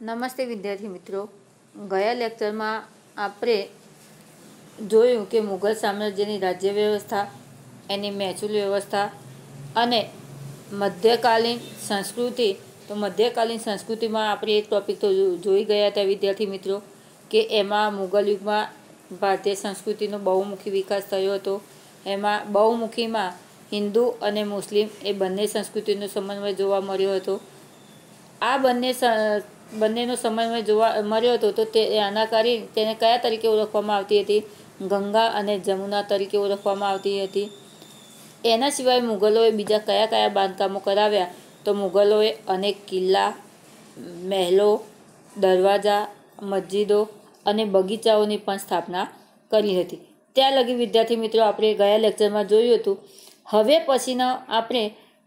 નમસ્તે વિદ્યાર્થી મિત્રો ગયા લેક્ચરમાં આપણે જોયું કે મુઘલ સામ્રાજ્યની રાજ્ય વ્યવસ્થા એની મહેસૂલ વ્યવસ્થા અને મધ્યકાલીન સંસ્કૃતિ તો મધ્યકાલીન સંસ્કૃતિમાં આપણે એક ટોપિક તો જોઈ ગયા હતા વિદ્યાર્થી મિત્રો કે એમાં મુઘલ યુગમાં ભારતીય સંસ્કૃતિનો બહુમુખી વિકાસ થયો હતો એમાં બહુમુખીમાં હિન્દુ અને મુસ્લિમ એ બંને સંસ્કૃતિનો સમન્વય જોવા મળ્યો હતો આ બંને બંનેનો સમન્વય જોવા મળ્યો હતો તો તે આનાકારી તેને કયા તરીકે ઓળખવામાં આવતી હતી ગંગા અને જમુના તરીકે ઓળખવામાં આવતી હતી એના સિવાય મુગલોએ બીજા કયા કયા બાંધકામો કરાવ્યા તો મુગલોએ અનેક કિલ્લા મહેલો દરવાજા મસ્જિદો અને બગીચાઓની પણ સ્થાપના કરી હતી ત્યાં લગી વિદ્યાર્થી મિત્રો આપણે ગયા લેક્ચરમાં જોયું હતું હવે પછીના આપણે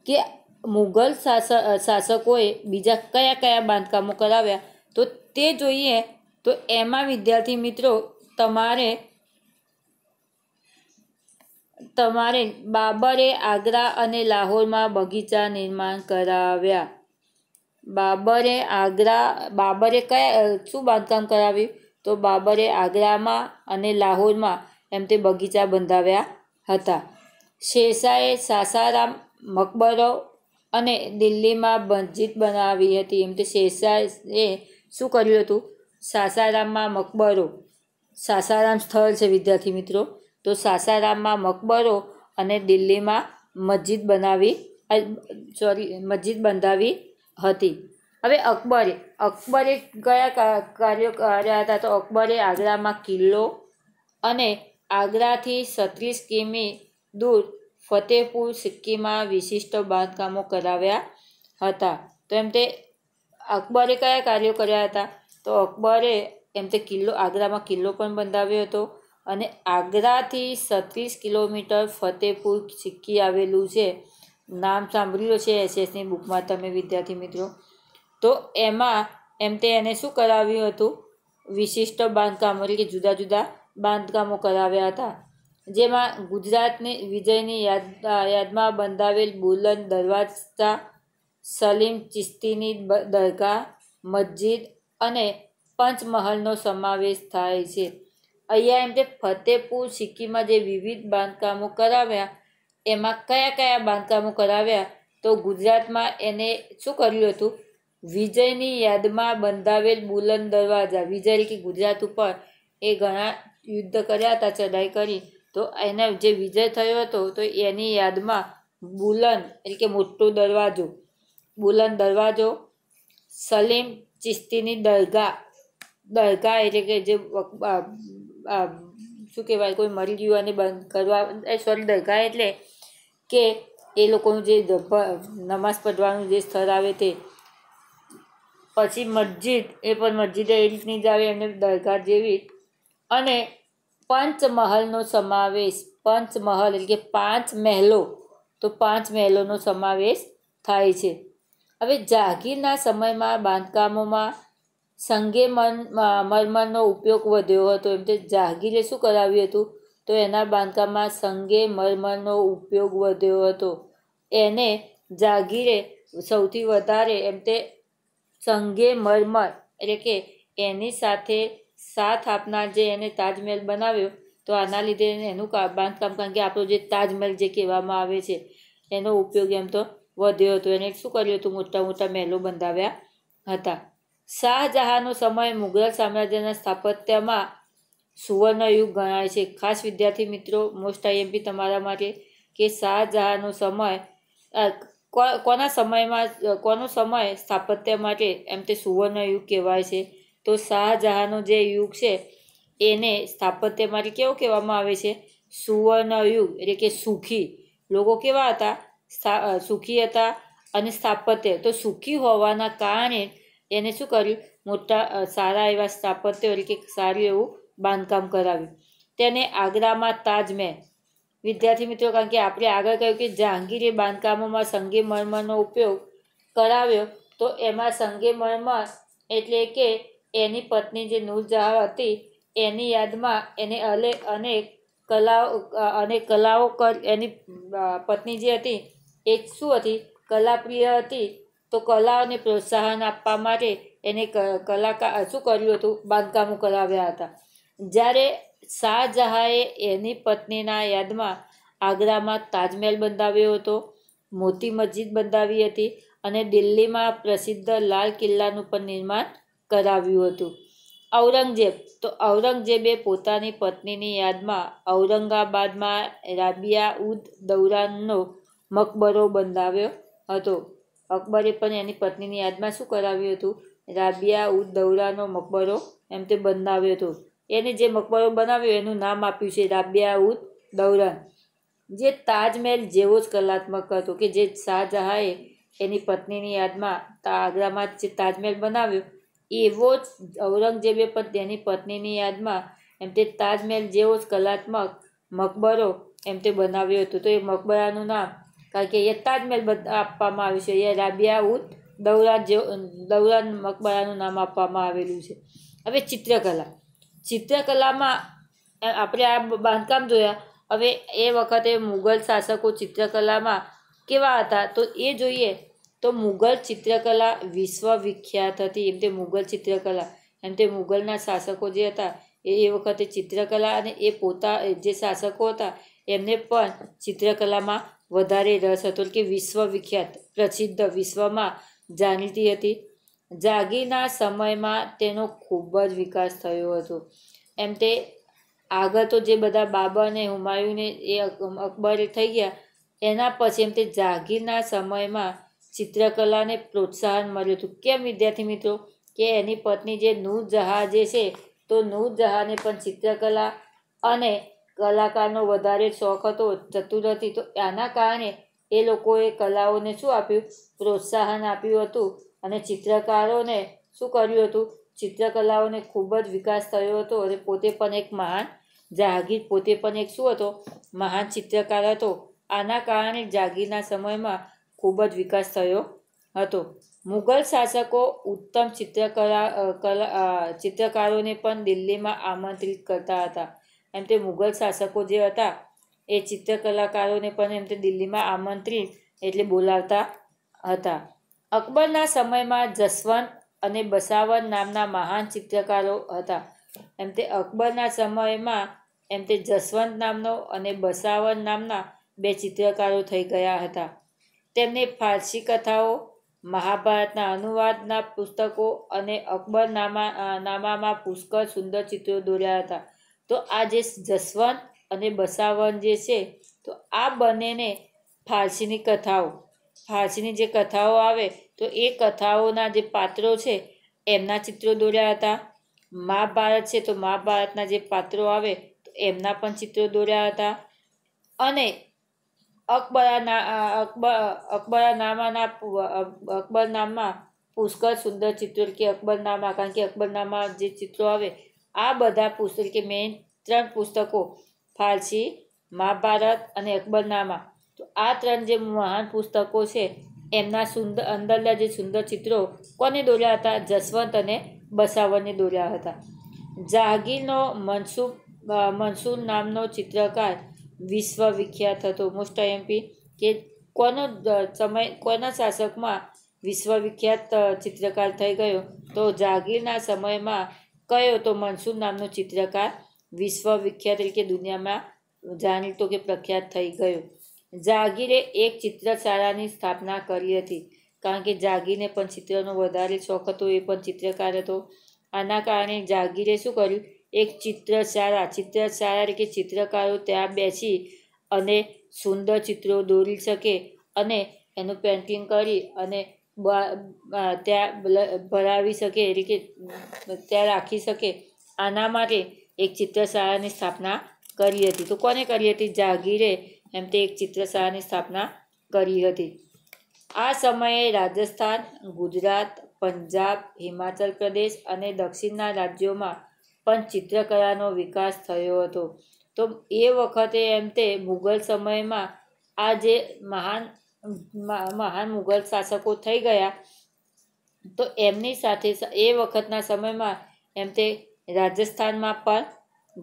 કે મુઘલ શાસકોએ બીજા કયા કયા બાંધકામો કરાવ્યા તો તે જોઈએ તો એમાં વિદ્યાર્થી મિત્રો તમારે તમારે બાબરે આગ્રા અને લાહોરમાં બગીચા નિર્માણ કરાવ્યા બાબરે આગ્રા બાબરે કયા શું બાંધકામ કરાવ્યું તો બાબરે આગ્રામાં અને લાહોરમાં એમ તે બગીચા બંધાવ્યા હતા શેરશાએ સાસારામ મકબરો અને દિલ્હીમાં મસ્જિદ બનાવી હતી એમ તે શેરશાહે શું કર્યું હતું સાસારામમાં મકબરો સાસારામ સ્થળ છે વિદ્યાર્થી મિત્રો તો સાસારામમાં મકબરો અને દિલ્હીમાં મસ્જિદ બનાવી સોરી મસ્જિદ બંધાવી હતી હવે અકબરે અકબરે કયા કાર્યો કર્યા હતા તો અકબરે આગ્રામાં કિલ્લો અને આગ્રાથી છત્રીસ કિમી દૂર ફતેહપુર સિક્કીમાં વિશિષ્ટ બાંધકામો કરાવ્યા હતા તો એમ તે અકબરે કયા કાર્યો કર્યા હતા તો અકબરે એમ તે કિલ્લો આગ્રામાં કિલ્લો પણ બંધાવ્યો હતો અને આગ્રાથી છત્રીસ કિલોમીટર ફતેહપુર સિક્કી આવેલું છે નામ સાંભળ્યું છે એસએસની બુકમાં તમે વિદ્યાર્થી મિત્રો તો એમાં એમ તે એને શું કરાવ્યું હતું વિશિષ્ટ બાંધકામો એટલે કે જુદા જુદા બાંધકામો કરાવ્યા હતા જેમાં ગુજરાતની વિજયની યાદ યાદમાં બંધાવેલ બુલંદ દરવાજા સલીમ ચિશ્તીની દરગાહ મસ્જિદ અને પંચમહલનો સમાવેશ થાય છે અહીંયા એમ જે ફતેપુર સિક્કીમાં જે વિવિધ બાંધકામો કરાવ્યા એમાં કયા કયા બાંધકામો કરાવ્યા તો ગુજરાતમાં એને શું કર્યું હતું વિજયની યાદમાં બંધાવેલ બુલંદ દરવાજા વિજય કે ગુજરાત ઉપર એ ઘણા યુદ્ધ કર્યા હતા ચઢાઈ કરી તો એને જે વિજય થયો હતો તો એની યાદમાં બુલન એટલે કે મોટો દરવાજો બુલન દરવાજો સલીમ ચિસ્તીની દરગાહ દરગાહ એટલે કે જે શું કહેવાય કોઈ મરી ગયું અને બંધ કરવા સોરી દરગાહ એટલે કે એ લોકોનું જે નમાઝ પઢવાનું જે સ્થળ આવે તે પછી મસ્જિદ એ પણ મસ્જિદ એ રીતની જ આવે એમને દરગાહ જેવી અને પંચમહલનો સમાવેશ પંચમહલ એટલે કે પાંચ મહેલો તો પાંચ મહેલોનો સમાવેશ થાય છે હવે જાગીરના સમયમાં બાંધકામોમાં સંગે મરમરનો ઉપયોગ વધ્યો હતો એમ તે જાગીરે શું કરાવ્યું હતું તો એના બાંધકામમાં સંગે મરમરનો ઉપયોગ વધ્યો હતો એને જાગીરે સૌથી વધારે એમ તે સંગે મરમર એટલે કે એની સાથે સાથ આપનાર જે એને તાજમહેલ બનાવ્યો તો આના લીધે એને એનું બાંધકામ કારણ કે આપણો જે તાજમહેલ જે કહેવામાં આવે છે એનો ઉપયોગ એમ તો વધ્યો હતો એને શું કર્યું હતું મોટા મોટા મહેલો બંધાવ્યા હતા શાહજહાંનો સમય મુઘલ સામ્રાજ્યના સ્થાપત્યમાં સુવર્ણયુગ ગણાય છે ખાસ વિદ્યાર્થી મિત્રો મોસ્ટ આઈએમપી તમારા માટે કે શાહજહાંનો સમય કોના સમયમાં કોનો સમય સ્થાપત્ય માટે એમ તે સુવર્ણયુગ કહેવાય છે તો શાહજહાંનો જે યુગ છે એને સ્થાપત્યમાંથી કેવો કહેવામાં આવે છે સુવર્ણ યુગ એટલે કે સુખી લોકો કેવા હતા સુખી હતા અને સ્થાપત્ય તો સુખી હોવાના કારણે એને શું કર્યું મોટા સારા એવા સ્થાપત્ય એટલે કે સારું એવું બાંધકામ કરાવ્યું તેને આગ્રામાં તાજમહેલ વિદ્યાર્થી મિત્રો કારણ કે આપણે આગળ કહ્યું કે જહાંગીરે બાંધકામોમાં સંગે ઉપયોગ કરાવ્યો તો એમાં સંગે એટલે કે એની પત્ની જે નૂરજહાં હતી એની યાદમાં એને અલે અનેક કલાઓ અને કલાઓ કર એની પત્ની જે હતી એ શું હતી કલાપ્રિય હતી તો કલાઓને પ્રોત્સાહન આપવા માટે એને કલાકાર શું કર્યું હતું બાંધકામો કરાવ્યા હતા જ્યારે શાહજહાએ એની પત્નીના યાદમાં આગ્રામાં તાજમહેલ બંધાવ્યો હતો મોતી મસ્જિદ બંધાવી હતી અને દિલ્હીમાં પ્રસિદ્ધ લાલ કિલ્લાનું પણ નિર્માણ કરાવ્યું હતું ઔરંગઝેબ તો ઔરંગઝેબે પોતાની પત્નીની યાદમાં ઔરંગાબાદમાં રાબિયા ઉદ દૌરાનનો મકબરો બંધાવ્યો હતો અકબરે પણ એની પત્નીની યાદમાં શું કરાવ્યું હતું રાબિયા ઉદ દૌરાનો મકબરો એમ તે બંધાવ્યો હતો એને જે મકબરો બનાવ્યો એનું નામ આપ્યું છે રાબિયા ઉદ દૌરાન જે તાજમહેલ જેવો જ કલાત્મક હતો કે જે શાહજહાએ એની પત્નીની યાદમાં આગ્રામાં જે તાજમહેલ બનાવ્યો એવો જ ઔરંગઝેબે પણ તેની પત્નીની યાદમાં એમ તે તાજમહેલ જેવો જ કલાત્મક મકબરો એમ તે બનાવ્યો હતો તો એ મકબરાનું નામ કારણ કે એ તાજમહેલ આપવામાં આવ્યું છે એ રાબિયા ઉદ દૌરાન જેવો દૌરાન મકબરાનું નામ આપવામાં આવેલું છે હવે ચિત્રકલા ચિત્રકલામાં આપણે આ બાંધકામ જોયા હવે એ વખતે મુગલ શાસકો ચિત્રકલામાં કેવા હતા તો એ જોઈએ તો મુગલ ચિત્રકલા વિશ્વવિખ્યાત હતી એમ તે મુગલ ચિત્રકલા એમ તે મુગલના શાસકો જે હતા એ એ વખતે ચિત્રકલા અને એ પોતા જે શાસકો હતા એમને પણ ચિત્રકલામાં વધારે રસ હતો કે વિશ્વવિખ્યાત પ્રસિદ્ધ વિશ્વમાં જાણીતી હતી જાગીના સમયમાં તેનો ખૂબ જ વિકાસ થયો હતો એમ તે આગળ તો જે બધા બાબાને હુમાયુને એ અકબરે થઈ ગયા એના પછી એમ તે જાગીરના સમયમાં ચિત્રકલાને પ્રોત્સાહન મળ્યું હતું કેમ વિદ્યાર્થી મિત્રો કે એની પત્ની જે નૂરજહાં જે છે તો નૂરજહાંને પણ ચિત્રકલા અને કલાકારનો વધારે શોખ હતો જતું નથી તો આના કારણે એ લોકોએ કલાઓને શું આપ્યું પ્રોત્સાહન આપ્યું હતું અને ચિત્રકારોને શું કર્યું હતું ચિત્રકલાઓને ખૂબ જ વિકાસ થયો હતો અને પોતે પણ એક મહાન જાગીર પોતે પણ એક શું હતો મહાન ચિત્રકાર હતો આના કારણે જાગીરના સમયમાં ખૂબ જ વિકાસ થયો હતો મુગલ શાસકો ઉત્તમ ચિત્રકલા કલા ચિત્રકારોને પણ દિલ્હીમાં આમંત્રિત કરતા હતા એમ તે મુગલ શાસકો જે હતા એ ચિત્રકલાકારોને પણ એમ તે દિલ્હીમાં આમંત્રિત એટલે બોલાવતા હતા અકબરના સમયમાં જસવંત અને બસાવન નામના મહાન ચિત્રકારો હતા એમ તે અકબરના સમયમાં એમ તે જસવંત નામનો અને બસાવન નામના બે ચિત્રકારો થઈ ગયા હતા તેમને ફારસી કથાઓ મહાભારતના અનુવાદના પુસ્તકો અને અકબરનામા નામામાં પુષ્કળ સુંદર ચિત્રો દોર્યા હતા તો આ જે જસવંત અને બસાવંત જે છે તો આ બંનેને ફારસીની કથાઓ ફારસીની જે કથાઓ આવે તો એ કથાઓના જે પાત્રો છે એમના ચિત્રો દોર્યા હતા મહાભારત છે તો મહાભારતના જે પાત્રો આવે તો એમના પણ ચિત્રો દોર્યા હતા અને અકબરાના અકબર અકબરનામાના અકબરનામા પુષ્કળ સુંદર ચિત્રો કે અકબરનામા કારણ કે અકબરનામા જે ચિત્રો આવે આ બધા પુસ્તક કે મેઇન ત્રણ પુસ્તકો ફારસી મહાભારત અને અકબરનામા તો આ ત્રણ જે મહાન પુસ્તકો છે એમના સુંદર અંદરના જે સુંદર ચિત્રો કોને દોર્યા હતા જસવંત અને બસાવરને દોર્યા હતા જહાંગીરનો મનસુબ મનસૂર નામનો ચિત્રકાર વિશ્વવિખ્યાત હતો મોસ્ટ એમપી કે કોનો સમય કોના શાસકમાં વિશ્વવિખ્યાત ચિત્રકાર થઈ ગયો તો જાગીરના સમયમાં કયો તો મનસૂર નામનો ચિત્રકાર વિશ્વવિખ્યાત તરીકે દુનિયામાં જાણીતો કે પ્રખ્યાત થઈ ગયો જાગીરે એક ચિત્રશાળાની સ્થાપના કરી હતી કારણ કે જાગીરને પણ ચિત્રનો વધારે શોખ હતો એ પણ ચિત્રકાર હતો આના કારણે જાગીરે શું કર્યું એક ચિત્રશાળા ચિત્રશાળા એટલે કે ચિત્રકારો ત્યાં બેસી અને સુંદર ચિત્રો દોરી શકે અને એનું પેઇન્ટિંગ કરી અને ત્યાં ભરાવી શકે એટલે કે ત્યાં રાખી શકે આના માટે એક ચિત્રશાળાની સ્થાપના કરી હતી તો કોને કરી હતી જાગીરે એમ તે એક ચિત્રશાળાની સ્થાપના કરી હતી આ સમયે રાજસ્થાન ગુજરાત પંજાબ હિમાચલ પ્રદેશ અને દક્ષિણના રાજ્યોમાં પણ ચિત્રકલાનો વિકાસ થયો હતો તો એ વખતે એમ તે મુગલ સમયમાં આ જે મહાન મહાન મુગલ શાસકો થઈ ગયા તો એમની સાથે એ વખતના સમયમાં એમ તે રાજસ્થાનમાં પણ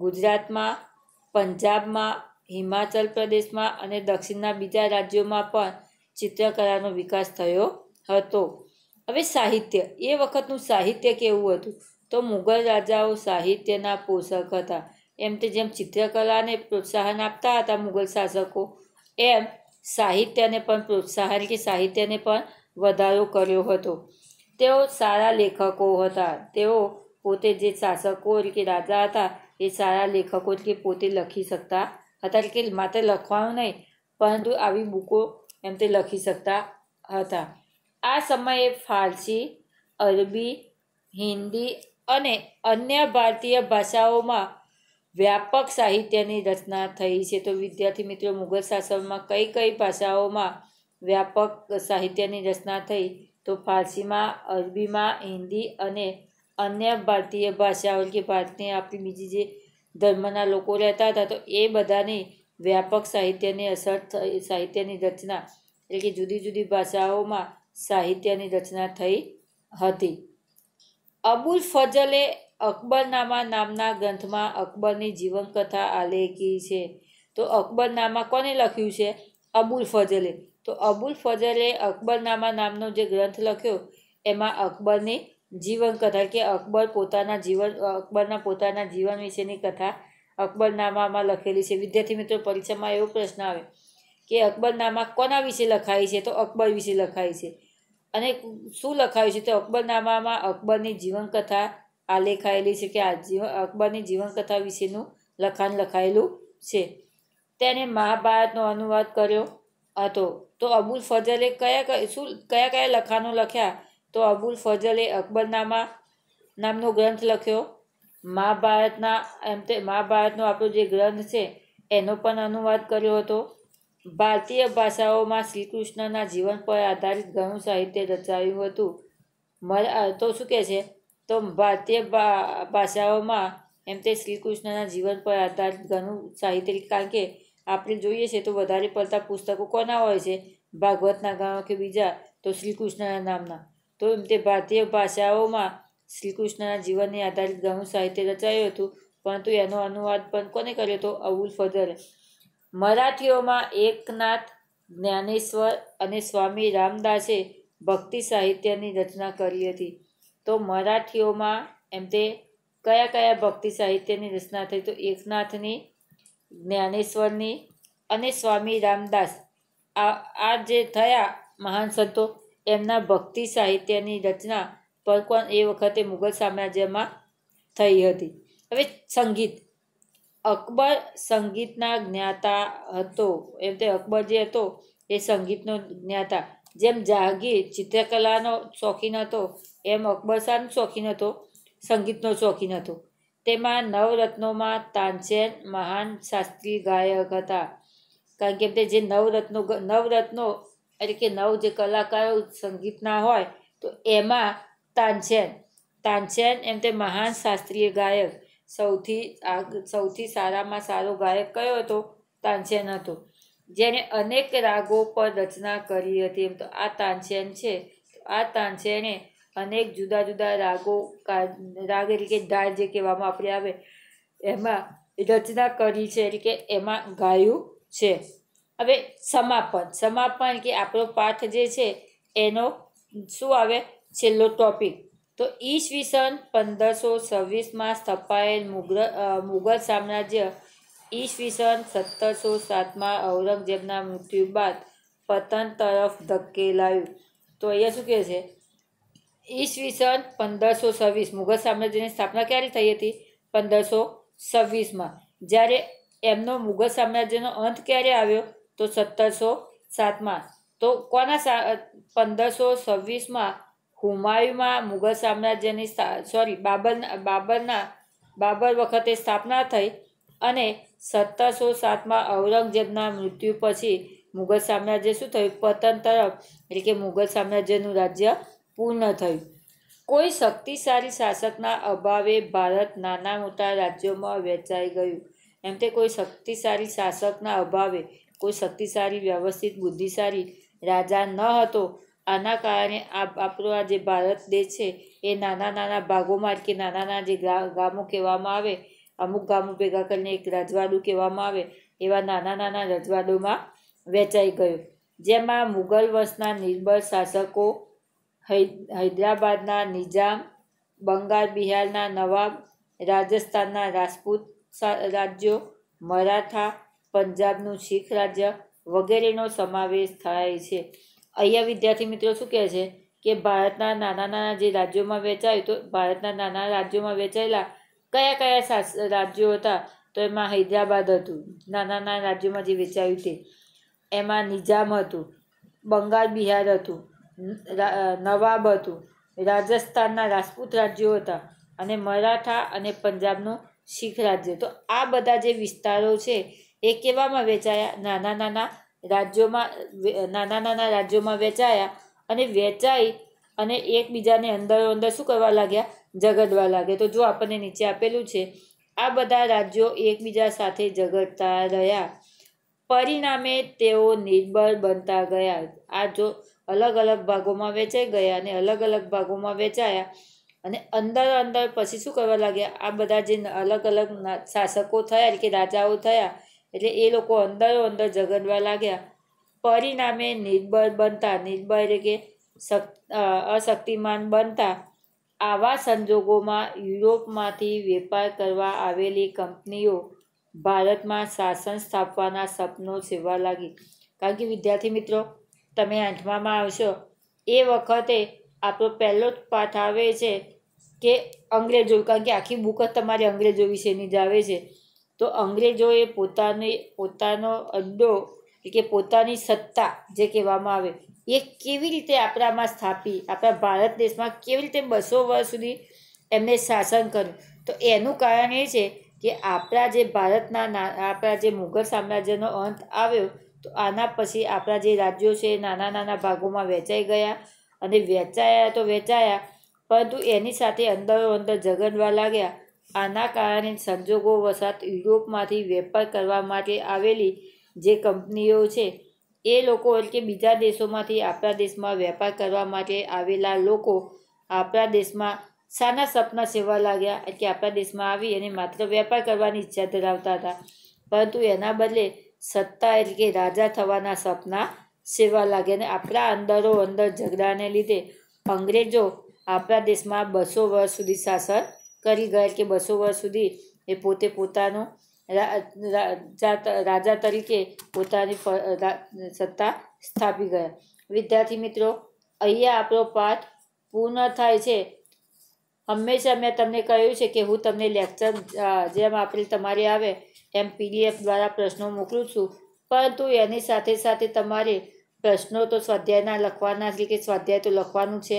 ગુજરાતમાં પંજાબમાં હિમાચલ પ્રદેશમાં અને દક્ષિણના બીજા રાજ્યોમાં પણ ચિત્રકલાનો વિકાસ થયો હતો હવે સાહિત્ય એ વખતનું સાહિત્ય કેવું હતું તો મુગલ રાજાઓ સાહિત્યના પોષક હતા એમ તે જેમ ચિત્રકલાને પ્રોત્સાહન આપતા હતા મુગલ શાસકો એમ સાહિત્યને પણ પ્રોત્સાહન કે સાહિત્યને પણ વધારો કર્યો હતો તેઓ સારા લેખકો હતા તેઓ પોતે જે શાસકો કે રાજા હતા એ સારા લેખકો કે પોતે લખી શકતા હતા કે માત્ર લખવાનું નહીં પરંતુ આવી બુકો એમ તે લખી શકતા હતા આ સમયે ફારસી અરબી હિન્દી અને અન્ય ભારતીય ભાષાઓમાં વ્યાપક સાહિત્યની રચના થઈ છે તો વિદ્યાર્થી મિત્રો મુગલ શાસનમાં કઈ કઈ ભાષાઓમાં વ્યાપક સાહિત્યની રચના થઈ તો ફારસીમાં અરબીમાં હિન્દી અને અન્ય ભારતીય ભાષાઓ કે ભારતની આપણી બીજી જે ધર્મના લોકો રહેતા હતા તો એ બધાની વ્યાપક સાહિત્યની અસર થઈ સાહિત્યની રચના એટલે કે જુદી જુદી ભાષાઓમાં સાહિત્યની રચના થઈ હતી અબુલ ફજલે અકબરનામા નામના ગ્રંથમાં અકબરની જીવનકથા આલેખી છે તો અકબરનામા કોને લખ્યું છે અબુલ ફજલે તો અબુલ ફજલે અકબરનામા નામનો જે ગ્રંથ લખ્યો એમાં અકબરની જીવનકથા કે અકબર પોતાના જીવન અકબરના પોતાના જીવન વિશેની કથા અકબરનામામાં લખેલી છે વિદ્યાર્થી મિત્રો પરીક્ષામાં એવો પ્રશ્ન આવે કે અકબરનામા કોના વિશે લખાય છે તો અકબર વિશે લખાય છે અને શું લખાયું છે તો અકબરનામામાં અકબરની જીવનકથા આલેખાયેલી છે કે આ જીવન અકબરની જીવનકથા વિશેનું લખાણ લખાયેલું છે તેને મહાભારતનો અનુવાદ કર્યો હતો તો અબુલ ફઝલે કયા કયા શું કયા કયા લખાણો લખ્યા તો અબુલ ફઝલે અકબરનામા નામનો ગ્રંથ લખ્યો મહાભારતના એમ તે મહાભારતનો આપણો જે ગ્રંથ છે એનો પણ અનુવાદ કર્યો હતો ભારતીય ભાષાઓમાં શ્રીકૃષ્ણના જીવન પર આધારિત ઘણું સાહિત્ય રચાયું હતું મરા તો શું કહે છે તો ભારતીય ભાષાઓમાં એમ તે શ્રીકૃષ્ણના જીવન પર આધારિત ઘણું સાહિત્ય કારણ કે આપણે જોઈએ છે તો વધારે પડતા પુસ્તકો કોના હોય છે ભાગવતના ગણો કે બીજા તો શ્રીકૃષ્ણના નામના તો એમ તે ભારતીય ભાષાઓમાં શ્રીકૃષ્ણના જીવનને આધારિત ઘણું સાહિત્ય રચાયું હતું પરંતુ એનો અનુવાદ પણ કોને કર્યો હતો અબુલ ફઝલે મરાઠીઓમાં એકનાથ જ્ઞાનેશ્વર અને સ્વામી રામદાસે ભક્તિ સાહિત્યની રચના કરી હતી તો મરાઠીઓમાં એમ તે કયા કયા ભક્તિ સાહિત્યની રચના થઈ તો એકનાથની જ્ઞાનેશ્વરની અને સ્વામી રામદાસ આ આ જે થયા મહાન સંતો એમના ભક્તિ સાહિત્યની રચના પર પણ એ વખતે મુગલ સામ્રાજ્યમાં થઈ હતી હવે સંગીત અકબર સંગીતના જ્ઞાતા હતો એમ તે અકબર જે હતો એ સંગીતનો જ્ઞાતા જેમ જહાંગીર ચિત્રકલાનો શોખીન હતો એમ અકબર શાહનો શોખીન હતો સંગીતનો શોખીન હતો તેમાં નવરત્નોમાં તાનસેન મહાન શાસ્ત્રીય ગાયક હતા કારણ કે તે જે નવરત્નો નવરત્નો એટલે કે નવ જે કલાકારો સંગીતના હોય તો એમાં તાનસેન તાનસેન એમ તે મહાન શાસ્ત્રીય ગાયક સૌથી સૌથી સારામાં સારો ગાયક કયો હતો તાનસેન હતો જેણે અનેક રાગો પર રચના કરી હતી એમ તો આ તાનસેન છે આ તાનસેને અનેક જુદા જુદા રાગો રાગ એટલે કે ઢાળ જે કહેવામાં આપણે આવે એમાં રચના કરી છે એટલે કે એમાં ગાયું છે હવે સમાપન સમાપન કે આપણો પાઠ જે છે એનો શું આવે છેલ્લો ટોપિક તો ઈસવીસન પંદરસો છવ્વીસમાં સ્થપાયેલ મુગલ મુગલ સામ્રાજ્ય ઈસવીસન સત્તરસો સાતમાં ઔરંગઝેબના મૃત્યુ બાદ પતન તરફ ધકેલાયું તો અહીંયા શું કહે છે ઈસવીસન પંદરસો છવ્વીસ મુગલ સામ્રાજ્યની સ્થાપના ક્યારે થઈ હતી પંદરસો છવ્વીસમાં જ્યારે એમનો મુગલ સામ્રાજ્યનો અંત ક્યારે આવ્યો તો સત્તરસો સાતમાં તો કોના સા પંદરસો છવ્વીસમાં હુમાયુમાં મુઘલ સામ્રાજ્યની સોરી બાબરના બાબરના બાબર વખતે સ્થાપના થઈ અને સત્તરસો સાતમાં ઔરંગઝેબના મૃત્યુ પછી મુઘલ સામ્રાજ્ય શું થયું પતન તરફ એટલે કે મુઘલ સામ્રાજ્યનું રાજ્ય પૂર્ણ થયું કોઈ શક્તિશાળી શાસકના અભાવે ભારત નાના મોટા રાજ્યોમાં વહેંચાઈ ગયું એમ તે કોઈ શક્તિશાળી શાસકના અભાવે કોઈ શક્તિશાળી વ્યવસ્થિત બુદ્ધિશાળી રાજા ન હતો આના કારણે આ આપણો આ જે ભારત દેશ છે એ નાના નાના ભાગોમાં કે નાના નાના જે ગામો કહેવામાં આવે અમુક ગામો ભેગા કરીને એક રજવાડું કહેવામાં આવે એવા નાના નાના રજવાડોમાં વેચાઈ ગયું જેમાં મુઘલ વંશના નિર્બળ શાસકો હૈદરાબાદના નિઝામ બંગાળ બિહારના નવાબ રાજસ્થાનના રાજપૂત રાજ્યો મરાઠા પંજાબનું શીખ રાજ્ય વગેરેનો સમાવેશ થાય છે અહીંયા વિદ્યાર્થી મિત્રો શું કહે છે કે ભારતના નાના નાના જે રાજ્યોમાં વેચાયું તો ભારતના નાના રાજ્યોમાં વેચાયેલા કયા કયા રાજ્યો હતા તો એમાં હૈદરાબાદ હતું નાના નાના રાજ્યોમાં જે વેચાયું તે એમાં નિઝામ હતું બંગાળ બિહાર હતું નવાબ હતું રાજસ્થાનના રાજપૂત રાજ્યો હતા અને મરાઠા અને પંજાબનું શીખ રાજ્ય તો આ બધા જે વિસ્તારો છે એ કેવામાં વેચાયા નાના નાના રાજ્યોમાં નાના નાના રાજ્યોમાં વેચાયા અને વેચાઈ અને એકબીજાને અંદરો અંદર શું કરવા લાગ્યા ઝઘડવા લાગ્યા તો જો આપણને નીચે આપેલું છે આ બધા રાજ્યો એકબીજા સાથે ઝઘડતા રહ્યા પરિણામે તેઓ નિર્બળ બનતા ગયા આ જો અલગ અલગ ભાગોમાં વેચાઈ ગયા અને અલગ અલગ ભાગોમાં વેચાયા અને અંદર અંદર પછી શું કરવા લાગ્યા આ બધા જે અલગ અલગ શાસકો થયા કે રાજાઓ થયા એટલે એ લોકો અંદરો અંદર ઝઘડવા લાગ્યા પરિણામે નિર્બળ બનતા નિર્બળ એટલે કે અશક્તિમાન બનતા આવા સંજોગોમાં યુરોપમાંથી વેપાર કરવા આવેલી કંપનીઓ ભારતમાં શાસન સ્થાપવાના સપનો સેવા લાગી કારણ કે વિદ્યાર્થી મિત્રો તમે આઠમામાં આવશો એ વખતે આપણો પહેલો જ પાઠ આવે છે કે અંગ્રેજો કારણ કે આખી બુક જ તમારી અંગ્રેજો વિશેની જ આવે છે તો અંગ્રેજોએ પોતાની પોતાનો અડ્ડો કે પોતાની સત્તા જે કહેવામાં આવે એ કેવી રીતે આપણામાં સ્થાપી આપણા ભારત દેશમાં કેવી રીતે બસો વર્ષ સુધી એમને શાસન કર્યું તો એનું કારણ એ છે કે આપણા જે ભારતના આપણા જે મુઘલ સામ્રાજ્યનો અંત આવ્યો તો આના પછી આપણા જે રાજ્યો છે નાના નાના ભાગોમાં વેચાઈ ગયા અને વેચાયા તો વેચાયા પરંતુ એની સાથે અંદરો અંદર ઝઘડવા લાગ્યા આના કારણે સંજોગો વસાત યુરોપમાંથી વેપાર કરવા માટે આવેલી જે કંપનીઓ છે એ લોકો એટલે બીજા દેશોમાંથી આપણા દેશમાં વેપાર કરવા માટે આવેલા લોકો આપણા દેશમાં સાના સપના સેવા લાગ્યા એટલે આપણા દેશમાં આવી અને માત્ર વેપાર કરવાની ઈચ્છા ધરાવતા હતા પરંતુ એના બદલે સત્તા એટલે કે રાજા થવાના સપના સેવા લાગ્યા અને આપણા અંદરો અંદર ઝઘડાને લીધે અંગ્રેજો આપણા દેશમાં બસો વર્ષ સુધી શાસન કરી ગયા કે બસો વર્ષ સુધી એ પોતે પોતાનો રાજા તરીકે પોતાની સત્તા સ્થાપી ગયા વિદ્યાર્થી મિત્રો અહીંયા આપણો પાઠ પૂર્ણ થાય છે હંમેશા મેં તમને કહ્યું છે કે હું તમને લેક્ચર જેમ આપણે તમારે આવે એમ પીડીએફ દ્વારા પ્રશ્નો મોકલું છું પરંતુ એની સાથે સાથે તમારે પ્રશ્નો તો સ્વાધ્યાયના લખવાના એટલે કે સ્વાધ્યાય તો લખવાનું છે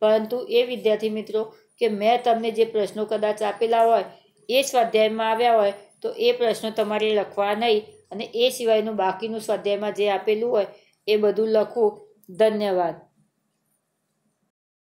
પરંતુ એ વિદ્યાર્થી મિત્રો કે મેં તમને જે પ્રશ્નો કદાચ આપેલા હોય એ સ્વાધ્યાયમાં આવ્યા હોય તો એ પ્રશ્નો તમારે લખવા નહીં અને એ સિવાયનું બાકીનું સ્વાધ્યાયમાં જે આપેલું હોય એ બધું લખવું ધન્યવાદ